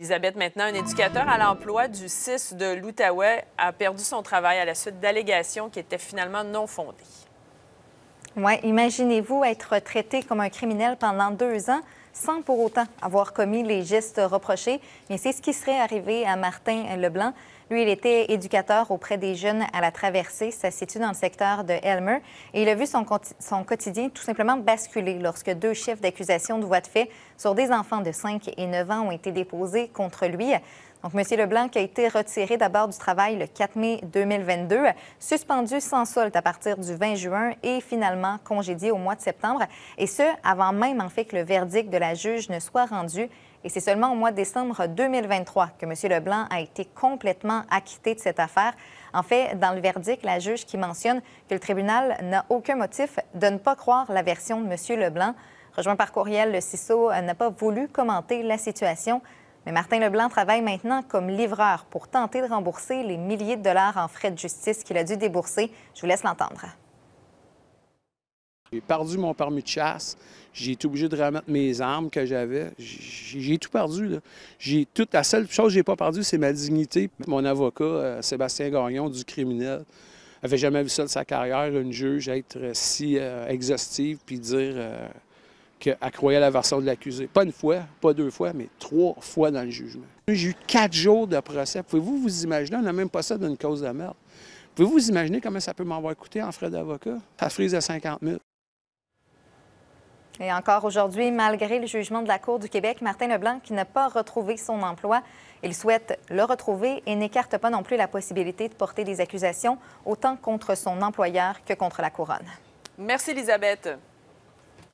Elisabeth, maintenant, un éducateur à l'emploi du 6 de l'Outaouais a perdu son travail à la suite d'allégations qui étaient finalement non fondées. Oui, imaginez-vous être traité comme un criminel pendant deux ans sans pour autant avoir commis les gestes reprochés. Mais c'est ce qui serait arrivé à Martin Leblanc. Lui, il était éducateur auprès des jeunes à la traversée. Ça se situe dans le secteur de Elmer. Et il a vu son, son quotidien tout simplement basculer lorsque deux chefs d'accusation de voie de fait sur des enfants de 5 et 9 ans ont été déposés contre lui. Donc, M. Leblanc a été retiré d'abord du travail le 4 mai 2022, suspendu sans solde à partir du 20 juin et finalement congédié au mois de septembre. Et ce, avant même, en fait, que le verdict de la la juge ne soit rendue. Et c'est seulement au mois de décembre 2023 que M. Leblanc a été complètement acquitté de cette affaire. En fait, dans le verdict, la juge qui mentionne que le tribunal n'a aucun motif de ne pas croire la version de M. Leblanc. Rejoint par courriel, le CISO n'a pas voulu commenter la situation. Mais Martin Leblanc travaille maintenant comme livreur pour tenter de rembourser les milliers de dollars en frais de justice qu'il a dû débourser. Je vous laisse l'entendre. J'ai perdu mon permis de chasse. J'ai été obligé de remettre mes armes que j'avais. J'ai tout perdu. J'ai toute La seule chose que j'ai pas perdue, c'est ma dignité. Mon avocat, euh, Sébastien Gagnon, du criminel, avait jamais vu ça de sa carrière, une juge être euh, si euh, exhaustive puis dire qu'elle croyait la version de l'accusé. Pas une fois, pas deux fois, mais trois fois dans le jugement. J'ai eu quatre jours de procès. Pouvez-vous vous imaginer, on n'a même pas ça d'une cause de merde. Pouvez-vous vous imaginer comment ça peut m'avoir coûté en frais d'avocat? Ça frise à 50 000. Et encore aujourd'hui, malgré le jugement de la Cour du Québec, Martin Leblanc, qui n'a pas retrouvé son emploi, il souhaite le retrouver et n'écarte pas non plus la possibilité de porter des accusations autant contre son employeur que contre la Couronne. Merci, Elisabeth.